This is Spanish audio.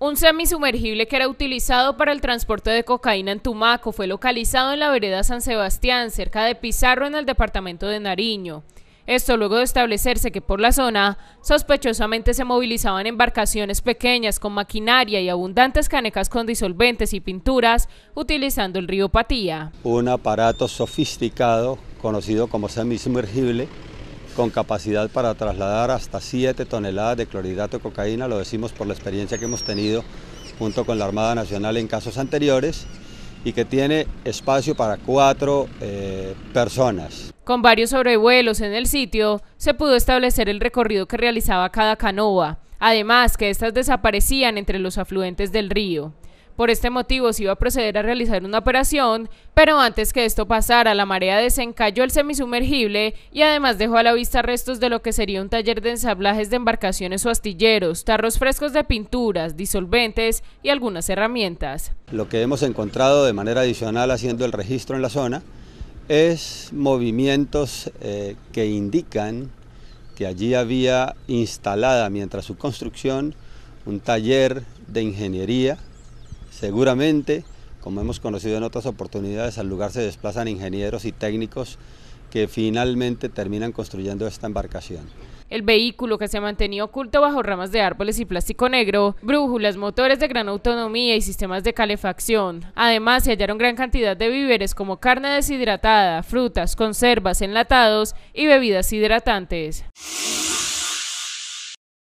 Un semisumergible que era utilizado para el transporte de cocaína en Tumaco fue localizado en la vereda San Sebastián, cerca de Pizarro, en el departamento de Nariño. Esto luego de establecerse que por la zona sospechosamente se movilizaban embarcaciones pequeñas con maquinaria y abundantes canecas con disolventes y pinturas utilizando el río Patía. Un aparato sofisticado conocido como semisumergible con capacidad para trasladar hasta 7 toneladas de clorhidrato de cocaína, lo decimos por la experiencia que hemos tenido junto con la Armada Nacional en casos anteriores y que tiene espacio para cuatro eh, personas. Con varios sobrevuelos en el sitio, se pudo establecer el recorrido que realizaba cada canoa, además que estas desaparecían entre los afluentes del río. Por este motivo se iba a proceder a realizar una operación, pero antes que esto pasara, la marea desencayó el semisumergible y además dejó a la vista restos de lo que sería un taller de ensablajes de embarcaciones o astilleros, tarros frescos de pinturas, disolventes y algunas herramientas. Lo que hemos encontrado de manera adicional haciendo el registro en la zona es movimientos eh, que indican que allí había instalada mientras su construcción un taller de ingeniería Seguramente, como hemos conocido en otras oportunidades, al lugar se desplazan ingenieros y técnicos que finalmente terminan construyendo esta embarcación. El vehículo que se ha mantenido oculto bajo ramas de árboles y plástico negro, brújulas, motores de gran autonomía y sistemas de calefacción. Además, se hallaron gran cantidad de víveres como carne deshidratada, frutas, conservas, enlatados y bebidas hidratantes.